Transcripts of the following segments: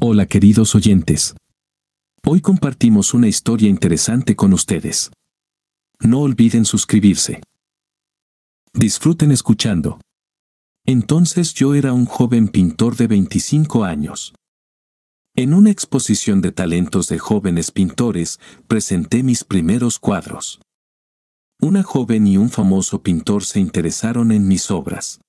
Hola queridos oyentes. Hoy compartimos una historia interesante con ustedes. No olviden suscribirse. Disfruten escuchando. Entonces yo era un joven pintor de 25 años. En una exposición de talentos de jóvenes pintores presenté mis primeros cuadros. Una joven y un famoso pintor se interesaron en mis obras.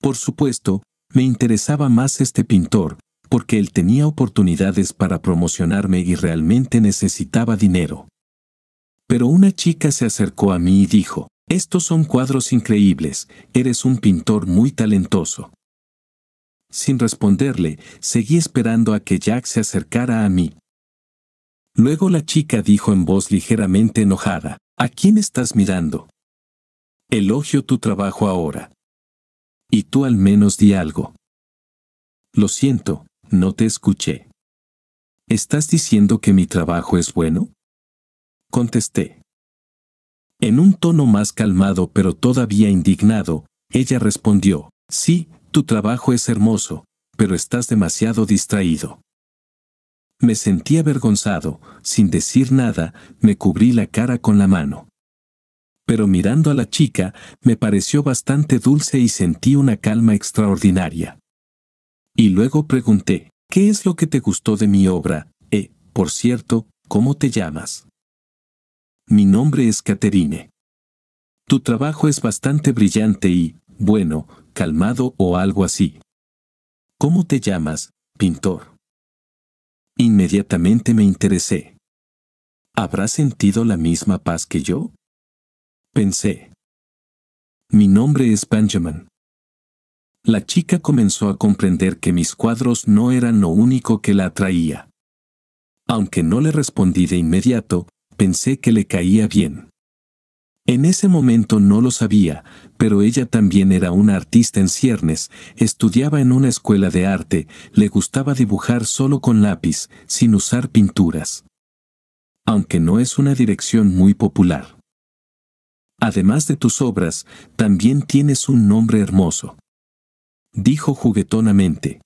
Por supuesto, me interesaba más este pintor, porque él tenía oportunidades para promocionarme y realmente necesitaba dinero. Pero una chica se acercó a mí y dijo, estos son cuadros increíbles, eres un pintor muy talentoso. Sin responderle, seguí esperando a que Jack se acercara a mí. Luego la chica dijo en voz ligeramente enojada, ¿A quién estás mirando? Elogio tu trabajo ahora. Y tú al menos di algo. Lo siento, no te escuché. ¿Estás diciendo que mi trabajo es bueno? Contesté. En un tono más calmado pero todavía indignado, ella respondió, sí, tu trabajo es hermoso, pero estás demasiado distraído. Me sentí avergonzado, sin decir nada, me cubrí la cara con la mano. Pero mirando a la chica, me pareció bastante dulce y sentí una calma extraordinaria. Y luego pregunté, ¿qué es lo que te gustó de mi obra? Eh, por cierto, ¿cómo te llamas? Mi nombre es Caterine. Tu trabajo es bastante brillante y, bueno, calmado o algo así. ¿Cómo te llamas, pintor? Inmediatamente me interesé. ¿Habrá sentido la misma paz que yo? Pensé. Mi nombre es Benjamin la chica comenzó a comprender que mis cuadros no eran lo único que la atraía. Aunque no le respondí de inmediato, pensé que le caía bien. En ese momento no lo sabía, pero ella también era una artista en ciernes, estudiaba en una escuela de arte, le gustaba dibujar solo con lápiz, sin usar pinturas. Aunque no es una dirección muy popular. Además de tus obras, también tienes un nombre hermoso dijo juguetonamente.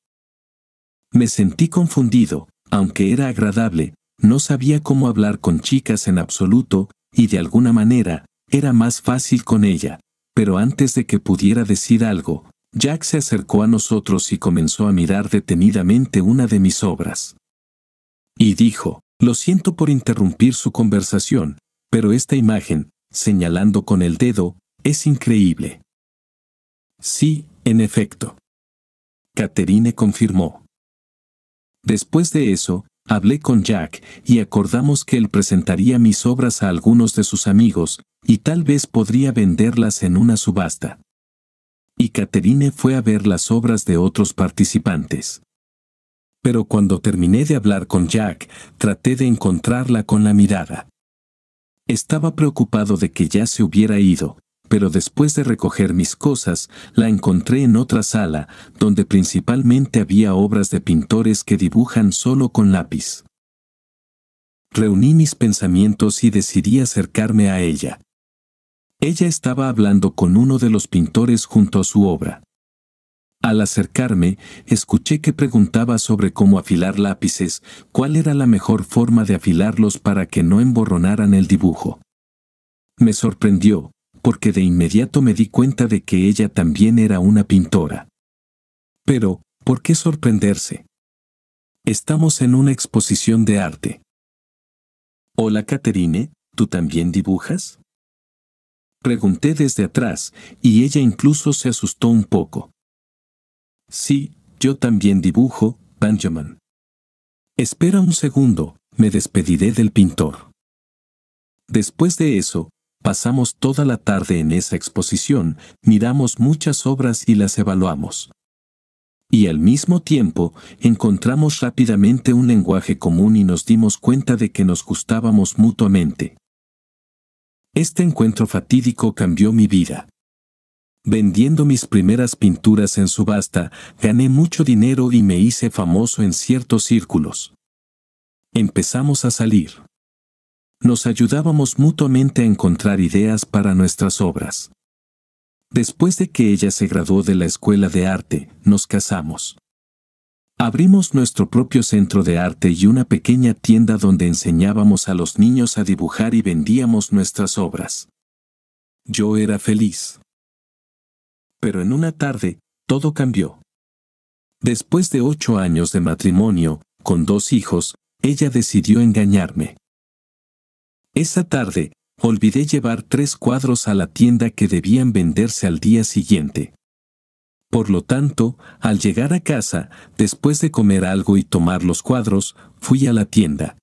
Me sentí confundido, aunque era agradable, no sabía cómo hablar con chicas en absoluto, y de alguna manera, era más fácil con ella, pero antes de que pudiera decir algo, Jack se acercó a nosotros y comenzó a mirar detenidamente una de mis obras. Y dijo, lo siento por interrumpir su conversación, pero esta imagen, señalando con el dedo, es increíble. Sí, en efecto. Caterine confirmó. Después de eso, hablé con Jack y acordamos que él presentaría mis obras a algunos de sus amigos, y tal vez podría venderlas en una subasta. Y Caterine fue a ver las obras de otros participantes. Pero cuando terminé de hablar con Jack, traté de encontrarla con la mirada. Estaba preocupado de que ya se hubiera ido, pero después de recoger mis cosas, la encontré en otra sala, donde principalmente había obras de pintores que dibujan solo con lápiz. Reuní mis pensamientos y decidí acercarme a ella. Ella estaba hablando con uno de los pintores junto a su obra. Al acercarme, escuché que preguntaba sobre cómo afilar lápices, cuál era la mejor forma de afilarlos para que no emborronaran el dibujo. Me sorprendió, porque de inmediato me di cuenta de que ella también era una pintora. Pero, ¿por qué sorprenderse? Estamos en una exposición de arte. Hola Caterine, ¿tú también dibujas? Pregunté desde atrás, y ella incluso se asustó un poco. Sí, yo también dibujo, Benjamin. Espera un segundo, me despediré del pintor. Después de eso, Pasamos toda la tarde en esa exposición, miramos muchas obras y las evaluamos. Y al mismo tiempo, encontramos rápidamente un lenguaje común y nos dimos cuenta de que nos gustábamos mutuamente. Este encuentro fatídico cambió mi vida. Vendiendo mis primeras pinturas en subasta, gané mucho dinero y me hice famoso en ciertos círculos. Empezamos a salir. Nos ayudábamos mutuamente a encontrar ideas para nuestras obras. Después de que ella se graduó de la escuela de arte, nos casamos. Abrimos nuestro propio centro de arte y una pequeña tienda donde enseñábamos a los niños a dibujar y vendíamos nuestras obras. Yo era feliz. Pero en una tarde, todo cambió. Después de ocho años de matrimonio, con dos hijos, ella decidió engañarme. Esa tarde, olvidé llevar tres cuadros a la tienda que debían venderse al día siguiente. Por lo tanto, al llegar a casa, después de comer algo y tomar los cuadros, fui a la tienda.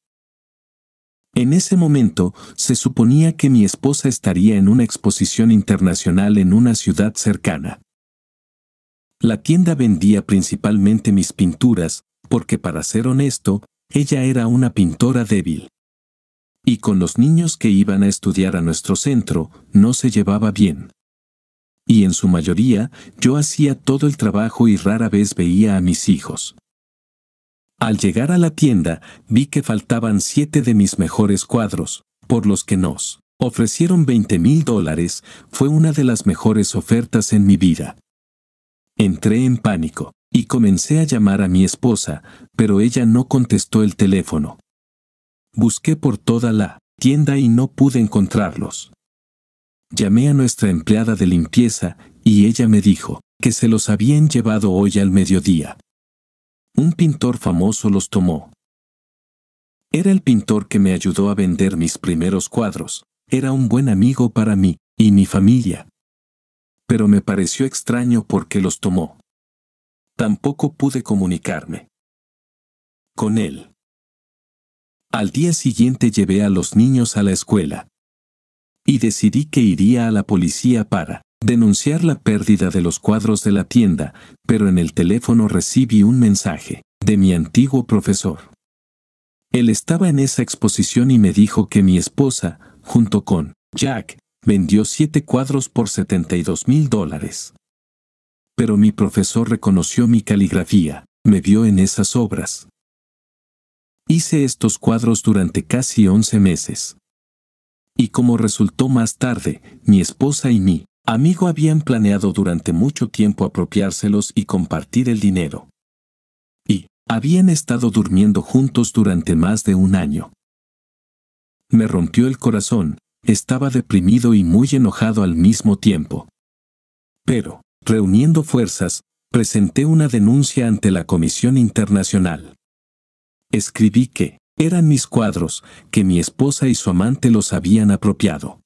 En ese momento, se suponía que mi esposa estaría en una exposición internacional en una ciudad cercana. La tienda vendía principalmente mis pinturas, porque para ser honesto, ella era una pintora débil y con los niños que iban a estudiar a nuestro centro no se llevaba bien. Y en su mayoría yo hacía todo el trabajo y rara vez veía a mis hijos. Al llegar a la tienda vi que faltaban siete de mis mejores cuadros, por los que nos ofrecieron 20 mil dólares, fue una de las mejores ofertas en mi vida. Entré en pánico y comencé a llamar a mi esposa, pero ella no contestó el teléfono. Busqué por toda la tienda y no pude encontrarlos. Llamé a nuestra empleada de limpieza y ella me dijo que se los habían llevado hoy al mediodía. Un pintor famoso los tomó. Era el pintor que me ayudó a vender mis primeros cuadros. Era un buen amigo para mí y mi familia. Pero me pareció extraño porque los tomó. Tampoco pude comunicarme con él. Al día siguiente llevé a los niños a la escuela. Y decidí que iría a la policía para denunciar la pérdida de los cuadros de la tienda, pero en el teléfono recibí un mensaje de mi antiguo profesor. Él estaba en esa exposición y me dijo que mi esposa, junto con Jack, vendió siete cuadros por 72 mil dólares. Pero mi profesor reconoció mi caligrafía, me vio en esas obras, Hice estos cuadros durante casi 11 meses. Y como resultó más tarde, mi esposa y mi amigo habían planeado durante mucho tiempo apropiárselos y compartir el dinero. Y habían estado durmiendo juntos durante más de un año. Me rompió el corazón, estaba deprimido y muy enojado al mismo tiempo. Pero, reuniendo fuerzas, presenté una denuncia ante la Comisión Internacional. Escribí que eran mis cuadros, que mi esposa y su amante los habían apropiado.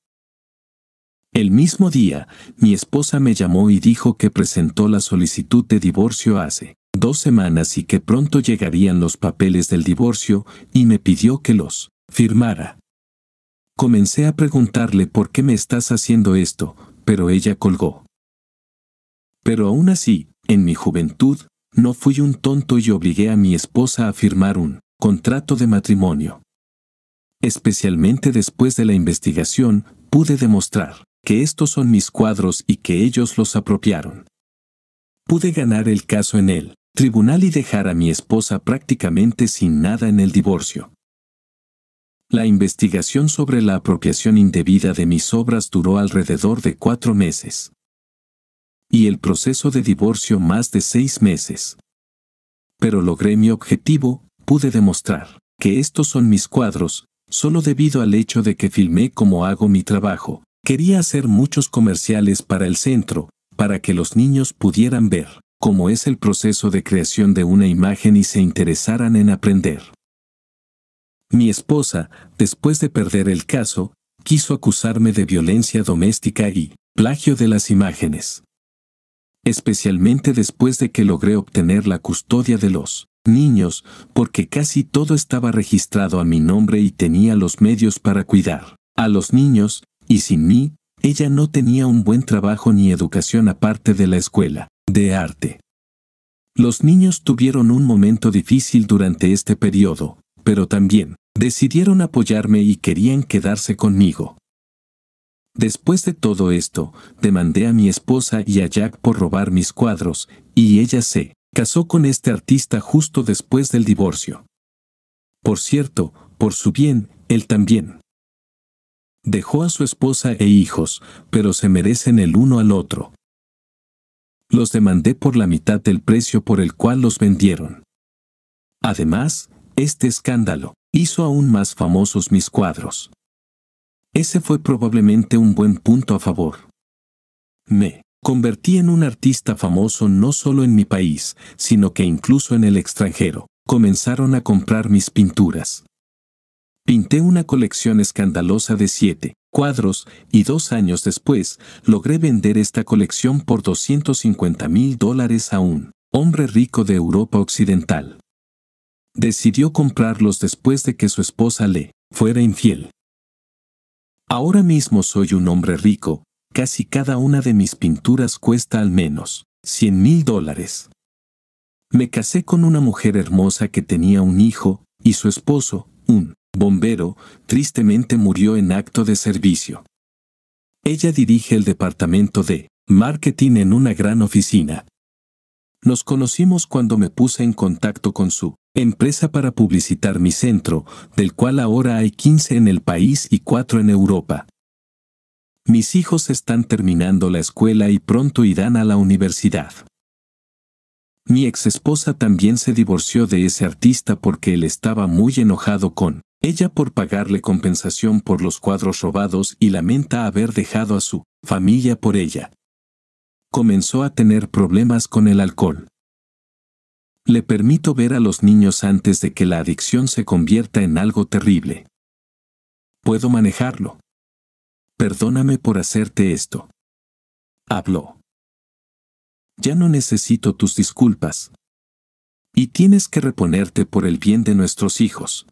El mismo día, mi esposa me llamó y dijo que presentó la solicitud de divorcio hace dos semanas y que pronto llegarían los papeles del divorcio y me pidió que los firmara. Comencé a preguntarle por qué me estás haciendo esto, pero ella colgó. Pero aún así, en mi juventud, no fui un tonto y obligué a mi esposa a firmar un contrato de matrimonio. Especialmente después de la investigación, pude demostrar que estos son mis cuadros y que ellos los apropiaron. Pude ganar el caso en el tribunal y dejar a mi esposa prácticamente sin nada en el divorcio. La investigación sobre la apropiación indebida de mis obras duró alrededor de cuatro meses y el proceso de divorcio más de seis meses. Pero logré mi objetivo, pude demostrar que estos son mis cuadros, solo debido al hecho de que filmé cómo hago mi trabajo. Quería hacer muchos comerciales para el centro, para que los niños pudieran ver cómo es el proceso de creación de una imagen y se interesaran en aprender. Mi esposa, después de perder el caso, quiso acusarme de violencia doméstica y plagio de las imágenes especialmente después de que logré obtener la custodia de los niños, porque casi todo estaba registrado a mi nombre y tenía los medios para cuidar a los niños, y sin mí, ella no tenía un buen trabajo ni educación aparte de la escuela de arte. Los niños tuvieron un momento difícil durante este periodo, pero también decidieron apoyarme y querían quedarse conmigo. Después de todo esto, demandé a mi esposa y a Jack por robar mis cuadros, y ella se casó con este artista justo después del divorcio. Por cierto, por su bien, él también. Dejó a su esposa e hijos, pero se merecen el uno al otro. Los demandé por la mitad del precio por el cual los vendieron. Además, este escándalo hizo aún más famosos mis cuadros. Ese fue probablemente un buen punto a favor. Me convertí en un artista famoso no solo en mi país, sino que incluso en el extranjero. Comenzaron a comprar mis pinturas. Pinté una colección escandalosa de siete cuadros y dos años después logré vender esta colección por 250 mil dólares a un hombre rico de Europa Occidental. Decidió comprarlos después de que su esposa le fuera infiel. Ahora mismo soy un hombre rico, casi cada una de mis pinturas cuesta al menos 100 mil dólares. Me casé con una mujer hermosa que tenía un hijo, y su esposo, un bombero, tristemente murió en acto de servicio. Ella dirige el departamento de marketing en una gran oficina. Nos conocimos cuando me puse en contacto con su empresa para publicitar mi centro, del cual ahora hay 15 en el país y 4 en Europa. Mis hijos están terminando la escuela y pronto irán a la universidad. Mi exesposa también se divorció de ese artista porque él estaba muy enojado con ella por pagarle compensación por los cuadros robados y lamenta haber dejado a su familia por ella. Comenzó a tener problemas con el alcohol. Le permito ver a los niños antes de que la adicción se convierta en algo terrible. Puedo manejarlo. Perdóname por hacerte esto. Habló. Ya no necesito tus disculpas. Y tienes que reponerte por el bien de nuestros hijos.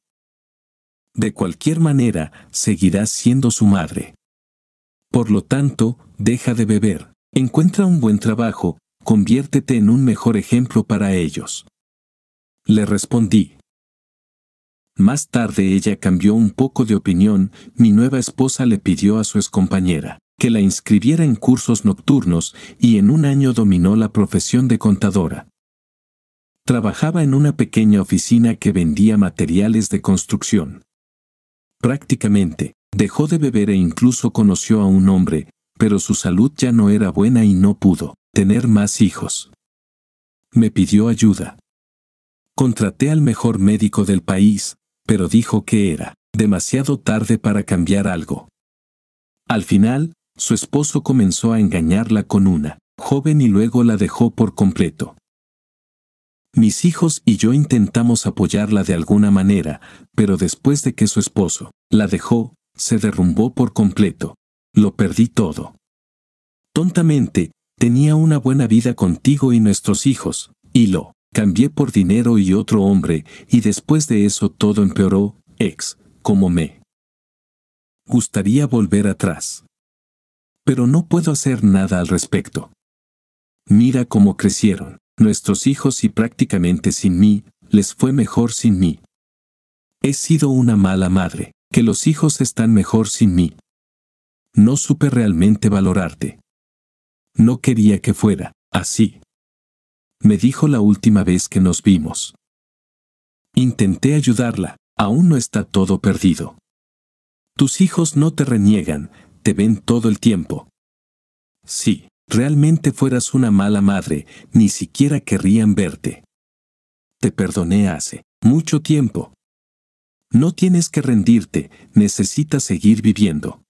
De cualquier manera, seguirás siendo su madre. Por lo tanto, deja de beber, encuentra un buen trabajo, conviértete en un mejor ejemplo para ellos. Le respondí. Más tarde ella cambió un poco de opinión, mi nueva esposa le pidió a su excompañera que la inscribiera en cursos nocturnos y en un año dominó la profesión de contadora. Trabajaba en una pequeña oficina que vendía materiales de construcción. Prácticamente, dejó de beber e incluso conoció a un hombre, pero su salud ya no era buena y no pudo tener más hijos. Me pidió ayuda. Contraté al mejor médico del país, pero dijo que era demasiado tarde para cambiar algo. Al final, su esposo comenzó a engañarla con una joven y luego la dejó por completo. Mis hijos y yo intentamos apoyarla de alguna manera, pero después de que su esposo la dejó, se derrumbó por completo. Lo perdí todo. Tontamente, Tenía una buena vida contigo y nuestros hijos, y lo cambié por dinero y otro hombre, y después de eso todo empeoró, ex, como me. Gustaría volver atrás. Pero no puedo hacer nada al respecto. Mira cómo crecieron, nuestros hijos y prácticamente sin mí, les fue mejor sin mí. He sido una mala madre, que los hijos están mejor sin mí. No supe realmente valorarte. No quería que fuera así. Me dijo la última vez que nos vimos. Intenté ayudarla, aún no está todo perdido. Tus hijos no te reniegan, te ven todo el tiempo. Si realmente fueras una mala madre, ni siquiera querrían verte. Te perdoné hace mucho tiempo. No tienes que rendirte, necesitas seguir viviendo.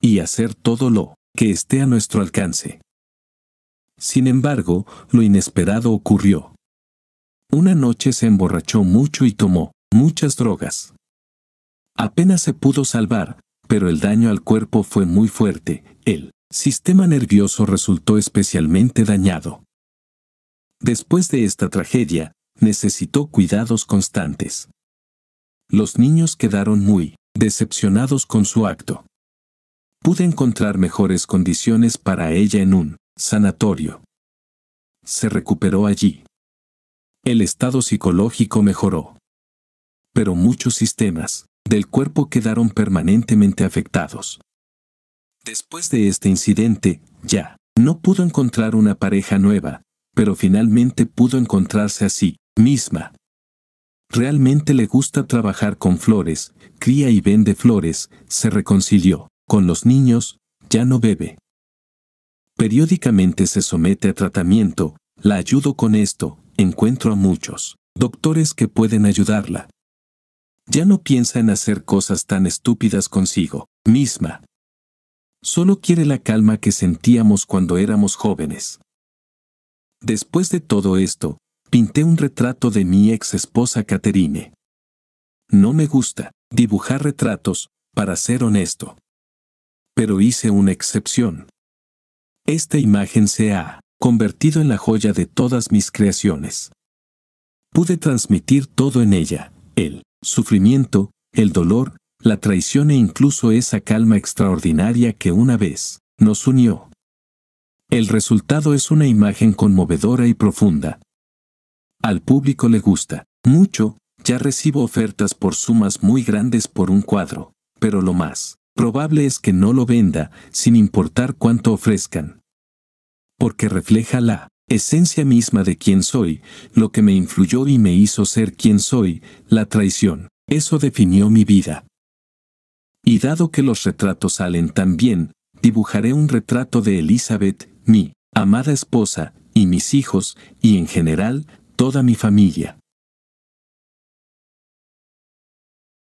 Y hacer todo lo que esté a nuestro alcance. Sin embargo, lo inesperado ocurrió. Una noche se emborrachó mucho y tomó muchas drogas. Apenas se pudo salvar, pero el daño al cuerpo fue muy fuerte, el sistema nervioso resultó especialmente dañado. Después de esta tragedia, necesitó cuidados constantes. Los niños quedaron muy decepcionados con su acto pude encontrar mejores condiciones para ella en un sanatorio. Se recuperó allí. El estado psicológico mejoró. Pero muchos sistemas del cuerpo quedaron permanentemente afectados. Después de este incidente, ya no pudo encontrar una pareja nueva, pero finalmente pudo encontrarse a sí misma. Realmente le gusta trabajar con flores, cría y vende flores, se reconcilió con los niños, ya no bebe. Periódicamente se somete a tratamiento, la ayudo con esto, encuentro a muchos doctores que pueden ayudarla. Ya no piensa en hacer cosas tan estúpidas consigo misma. Solo quiere la calma que sentíamos cuando éramos jóvenes. Después de todo esto, pinté un retrato de mi ex esposa Caterine. No me gusta dibujar retratos, para ser honesto pero hice una excepción. Esta imagen se ha convertido en la joya de todas mis creaciones. Pude transmitir todo en ella, el sufrimiento, el dolor, la traición e incluso esa calma extraordinaria que una vez nos unió. El resultado es una imagen conmovedora y profunda. Al público le gusta mucho, ya recibo ofertas por sumas muy grandes por un cuadro, pero lo más probable es que no lo venda, sin importar cuánto ofrezcan. Porque refleja la esencia misma de quien soy, lo que me influyó y me hizo ser quien soy, la traición. Eso definió mi vida. Y dado que los retratos salen tan bien, dibujaré un retrato de Elizabeth, mi amada esposa, y mis hijos, y en general, toda mi familia.